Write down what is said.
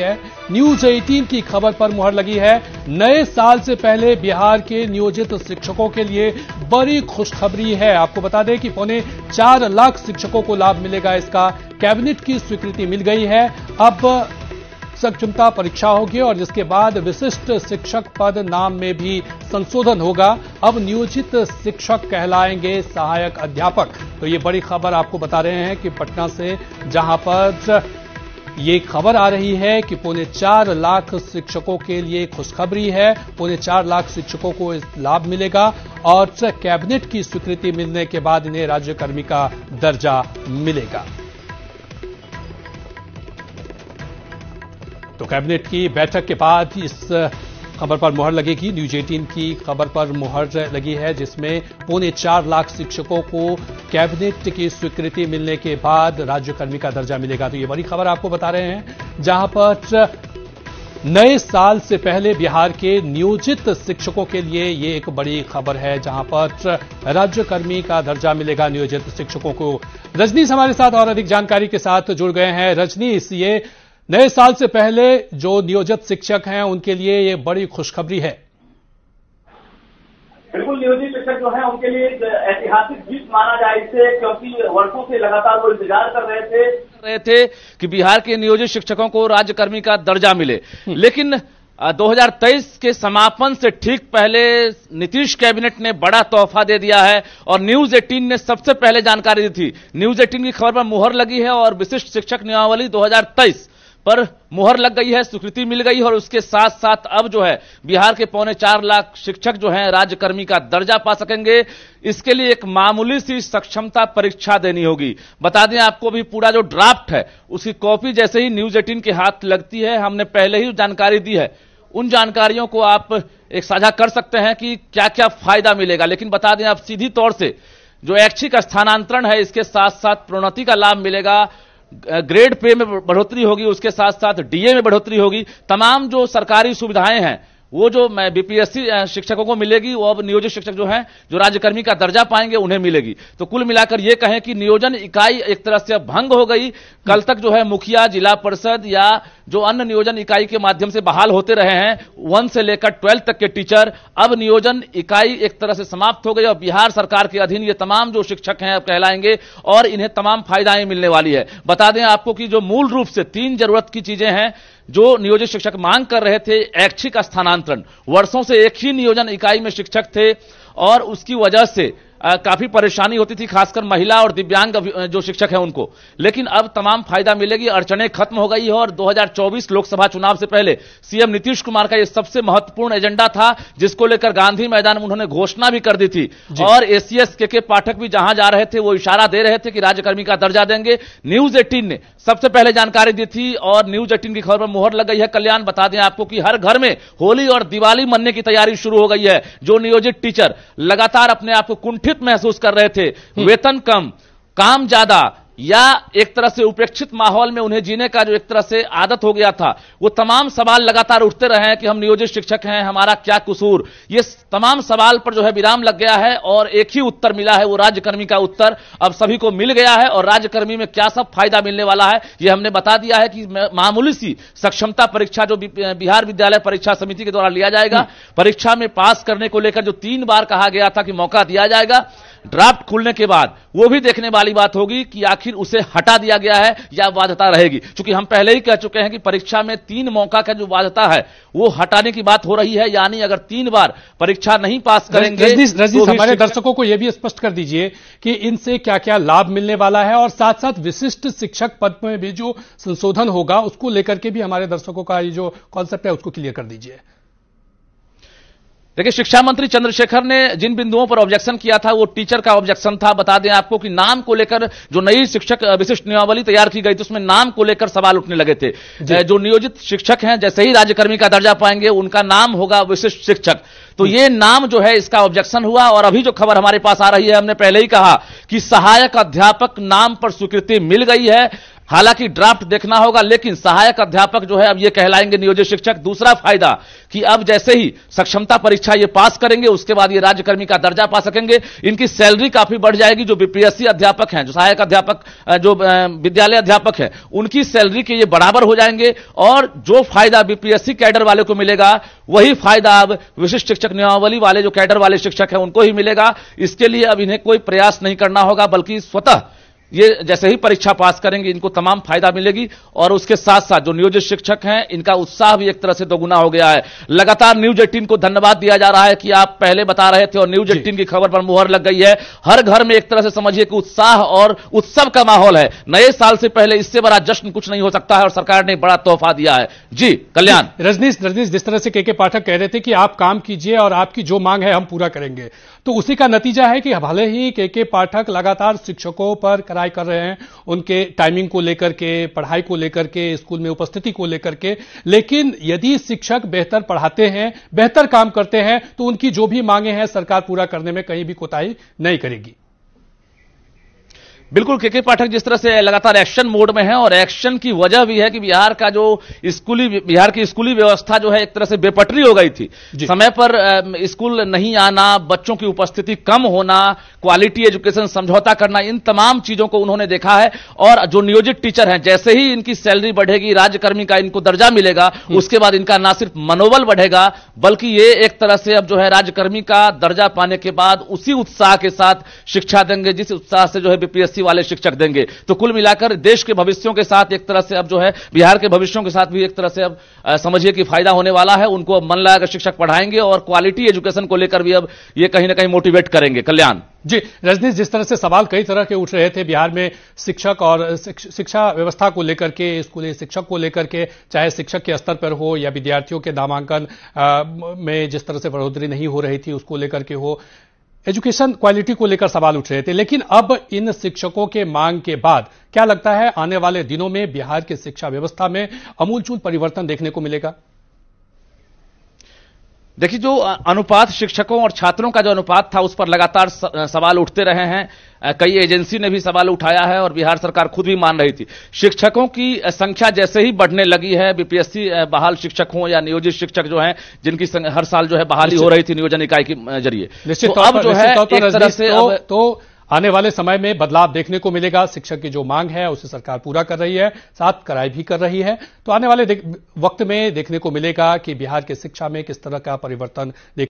है news eighteen की खबर पर मुहर लगी है नए साल से पहले बिहार के नियोजित शिक्षकों के लिए बड़ी खुशखबरी है आपको बता दें कि पौने चार लाख शिक्षकों को लाभ मिलेगा इसका कैबिनेट की स्वीकृति मिल गई है अब सक्षमता परीक्षा होगी और जिसके बाद विशिष्ट शिक्षक पद नाम में भी संशोधन होगा अब नियोजित शिक्षक कहलाएंगे सहायक अध्यापक तो ये बड़ी खबर आपको बता रहे हैं कि पटना से जहां पर ये खबर आ रही है कि पौने चार लाख शिक्षकों के लिए खुशखबरी है पौने चार लाख शिक्षकों को लाभ मिलेगा और कैबिनेट की स्वीकृति मिलने के बाद इन्हें राज्यकर्मी का दर्जा मिलेगा तो कैबिनेट की बैठक के बाद इस खबर पर मुहर लगेगी न्यूज एटीन की खबर पर मुहर लगी है जिसमें पौने चार लाख शिक्षकों को कैबिनेट की स्वीकृति मिलने के बाद राज्यकर्मी का दर्जा मिलेगा तो ये बड़ी खबर आपको बता रहे हैं जहां पर नए साल से पहले बिहार के नियोजित शिक्षकों के लिए ये एक बड़ी खबर है जहां पर राज्यकर्मी का दर्जा मिलेगा नियोजित शिक्षकों को रजनीश हमारे साथ और अधिक जानकारी के साथ जुड़ गए हैं रजनीश ये नए साल से पहले जो नियोजित शिक्षक हैं उनके लिए ये बड़ी खुशखबरी है बिल्कुल नियोजित शिक्षक जो है उनके लिए ऐतिहासिक जीत माना जाए इसे क्योंकि वर्षों से लगातार वो इंतजार कर रहे थे रहे थे कि बिहार के नियोजित शिक्षकों को राज्यकर्मी का दर्जा मिले हम्म। लेकिन 2023 के समापन से ठीक पहले नीतीश कैबिनेट ने बड़ा तोहफा दे दिया है और न्यूज 18 ने सबसे पहले जानकारी दी थी न्यूज 18 की खबर पर मुहर लगी है और विशिष्ट शिक्षक नियमावली पर मुहर लग गई है स्वीकृति मिल गई और उसके साथ साथ अब जो है बिहार के पौने चार लाख शिक्षक जो हैं राज्यकर्मी का दर्जा पा सकेंगे इसके लिए एक मामूली सी सक्षमता परीक्षा देनी होगी बता दें आपको भी पूरा जो ड्राफ्ट है उसकी कॉपी जैसे ही न्यूज एटीन के हाथ लगती है हमने पहले ही जानकारी दी है उन जानकारियों को आप एक साझा कर सकते हैं कि क्या क्या फायदा मिलेगा लेकिन बता दें आप सीधी तौर से जो ऐच्छिक स्थानांतरण है इसके साथ साथ प्रोन्नति का लाभ मिलेगा ग्रेड पे में बढ़ोतरी होगी उसके साथ साथ डीए में बढ़ोतरी होगी तमाम जो सरकारी सुविधाएं हैं वो जो मैं बीपीएससी शिक्षकों को मिलेगी वो अब नियोजित शिक्षक जो हैं जो राज्यकर्मी का दर्जा पाएंगे उन्हें मिलेगी तो कुल मिलाकर ये कहें कि नियोजन इकाई एक तरह से भंग हो गई कल तक जो है मुखिया जिला परिषद या जो अन्य नियोजन इकाई के माध्यम से बहाल होते रहे हैं वन से लेकर ट्वेल्थ तक के टीचर अब नियोजन इकाई एक तरह से समाप्त हो गई और बिहार सरकार के अधीन ये तमाम जो शिक्षक हैं अब कहलाएंगे और इन्हें तमाम फायदाएं मिलने वाली है बता दें आपको कि जो मूल रूप से तीन जरूरत की चीजें हैं जो नियोजित शिक्षक मांग कर रहे थे ऐच्छिक स्थानांतरण वर्षों से एक ही नियोजन इकाई में शिक्षक थे और उसकी वजह से काफ़ी परेशानी होती थी खासकर महिला और दिव्यांग जो शिक्षक है उनको लेकिन अब तमाम फायदा मिलेगी अड़चने खत्म हो गई है और 2024 लोकसभा चुनाव से पहले सीएम नीतीश कुमार का यह सबसे महत्वपूर्ण एजेंडा था जिसको लेकर गांधी मैदान में उन्होंने घोषणा भी कर दी थी और एसीएस के के पाठक भी जहां जा रहे थे वो इशारा दे रहे थे कि राज्यकर्मी का दर्जा देंगे न्यूज एटीन ने सबसे पहले जानकारी दी थी और न्यूज एटीन की खबर पर मुहर लग गई है कल्याण बता दें आपको कि हर घर में होली और दिवाली मनने की तैयारी शुरू हो गई है जो नियोजित टीचर लगातार अपने आप को कुंठित वंचित महसूस कर रहे थे वेतन कम काम ज्यादा या एक तरह से उपेक्षित माहौल में उन्हें जीने का जो एक तरह से आदत हो गया था वो तमाम सवाल लगातार उठते रहे हैं कि हम नियोजित शिक्षक हैं हमारा क्या कसूर ये तमाम सवाल पर जो है विराम लग गया है और एक ही उत्तर मिला है वो राज्यकर्मी का उत्तर अब सभी को मिल गया है और राज्यकर्मी में क्या सब फायदा मिलने वाला है ये हमने बता दिया है कि मामूली सी सक्षमता परीक्षा जो बिहार विद्यालय परीक्षा समिति के द्वारा लिया जाएगा परीक्षा में पास करने को लेकर जो तीन बार कहा गया था कि मौका दिया जाएगा ड्राफ्ट खुलने के बाद वो भी देखने वाली बात होगी कि आखिर उसे हटा दिया गया है या बाध्यता रहेगी क्योंकि हम पहले ही कह चुके हैं कि परीक्षा में तीन मौका का जो बाध्यता है वो हटाने की बात हो रही है यानी अगर तीन बार परीक्षा नहीं पास करेंगे रजनीश तो रजनीश तो हमारे दर्शकों को यह भी स्पष्ट कर दीजिए कि इनसे क्या क्या लाभ मिलने वाला है और साथ साथ विशिष्ट शिक्षक पद में भी जो संशोधन होगा उसको लेकर के भी हमारे दर्शकों का ये जो कॉन्सेप्ट है उसको क्लियर कर दीजिए देखिए शिक्षा मंत्री चंद्रशेखर ने जिन बिंदुओं पर ऑब्जेक्शन किया था वो टीचर का ऑब्जेक्शन था बता दें आपको कि नाम को लेकर जो नई शिक्षक विशिष्ट नियमावली तैयार की गई थी उसमें नाम को लेकर सवाल उठने लगे थे जो नियोजित शिक्षक हैं जैसे ही राज्यकर्मी का दर्जा पाएंगे उनका नाम होगा विशिष्ट शिक्षक तो ये नाम जो है इसका ऑब्जेक्शन हुआ और अभी जो खबर हमारे पास आ रही है हमने पहले ही कहा कि सहायक अध्यापक नाम पर स्वीकृति मिल गई है हालांकि ड्राफ्ट देखना होगा लेकिन सहायक अध्यापक जो है अब ये कहलाएंगे नियोजित शिक्षक दूसरा फायदा कि अब जैसे ही सक्षमता परीक्षा ये पास करेंगे उसके बाद ये राज्यकर्मी का दर्जा पा सकेंगे इनकी सैलरी काफी बढ़ जाएगी जो बीपीएससी अध्यापक हैं जो सहायक अध्यापक जो विद्यालय अध्यापक है उनकी सैलरी के ये बराबर हो जाएंगे और जो फायदा बीपीएससी कैडर वाले को मिलेगा वही फायदा अब विशिष्ट शिक्षक नियमावली वाले जो कैडर वाले शिक्षक हैं उनको ही मिलेगा इसके लिए अब इन्हें कोई प्रयास नहीं करना होगा बल्कि स्वतः ये जैसे ही परीक्षा पास करेंगे इनको तमाम फायदा मिलेगी और उसके साथ साथ जो नियोजित शिक्षक हैं इनका उत्साह भी एक तरह से दोगुना हो गया है लगातार न्यूज एटीन को धन्यवाद दिया जा रहा है कि आप पहले बता रहे थे और न्यूज एटीन की खबर पर मुहर लग गई है हर घर में एक तरह से समझिए कि उत्साह और उत्सव का माहौल है नए साल से पहले इससे बड़ा जश्न कुछ नहीं हो सकता है और सरकार ने बड़ा तोहफा दिया है जी कल्याण रजनीश रजनीश जिस तरह से के के पाठक कह रहे थे कि आप काम कीजिए और आपकी जो मांग है हम पूरा करेंगे तो उसी का नतीजा है कि भले ही के के पाठक लगातार शिक्षकों पर कड़ाई कर रहे हैं उनके टाइमिंग को लेकर के पढ़ाई को लेकर के स्कूल में उपस्थिति को लेकर के लेकिन यदि शिक्षक बेहतर पढ़ाते हैं बेहतर काम करते हैं तो उनकी जो भी मांगे हैं सरकार पूरा करने में कहीं भी कोताही नहीं करेगी बिल्कुल के के पाठक जिस तरह से लगातार एक्शन मोड में है और एक्शन की वजह भी है कि बिहार का जो स्कूली बिहार की स्कूली व्यवस्था जो है एक तरह से बेपटरी हो गई थी समय पर स्कूल नहीं आना बच्चों की उपस्थिति कम होना क्वालिटी एजुकेशन समझौता करना इन तमाम चीजों को उन्होंने देखा है और जो नियोजित टीचर हैं जैसे ही इनकी सैलरी बढ़ेगी राज्यकर्मी का इनको दर्जा मिलेगा हम्म। उसके बाद इनका ना सिर्फ मनोबल बढ़ेगा बल्कि ये एक तरह से अब जो है राज्यकर्मी का दर्जा पाने के बाद उसी उत्साह के साथ शिक्षा देंगे जिस उत्साह से जो है बीपीएससी यूपीएससी वाले शिक्षक देंगे तो कुल मिलाकर देश के भविष्यों के साथ एक तरह से अब जो है बिहार के भविष्यों के साथ भी एक तरह से अब समझिए कि फायदा होने वाला है उनको अब मन लगाकर शिक्षक पढ़ाएंगे और क्वालिटी एजुकेशन को लेकर भी अब ये कहीं ना कहीं मोटिवेट करेंगे कल्याण जी रजनीश जिस तरह से सवाल कई तरह के उठ रहे थे बिहार में शिक्षक और शिक्षा व्यवस्था को लेकर के स्कूली शिक्षक को लेकर के चाहे शिक्षक के स्तर पर हो या विद्यार्थियों के नामांकन में जिस तरह से बढ़ोतरी नहीं हो रही थी उसको लेकर के हो एजुकेशन क्वालिटी को लेकर सवाल उठ रहे थे लेकिन अब इन शिक्षकों के मांग के बाद क्या लगता है आने वाले दिनों में बिहार की शिक्षा व्यवस्था में अमूलचूल परिवर्तन देखने को मिलेगा देखिए जो अनुपात शिक्षकों और छात्रों का जो अनुपात था उस पर लगातार सवाल उठते रहे हैं कई एजेंसी ने भी सवाल उठाया है और बिहार सरकार खुद भी मान रही थी शिक्षकों की संख्या जैसे ही बढ़ने लगी है बीपीएससी बहाल शिक्षक हों या नियोजित शिक्षक जो हैं जिनकी हर साल जो है बहाली हो रही थी नियोजन इकाई के जरिए तो, तो अब जो है एक तरह से तो आने वाले समय में बदलाव देखने को मिलेगा शिक्षक की जो मांग है उसे सरकार पूरा कर रही है साथ कराई भी कर रही है तो आने वाले वक्त में देखने को मिलेगा कि बिहार के शिक्षा में किस तरह का परिवर्तन देख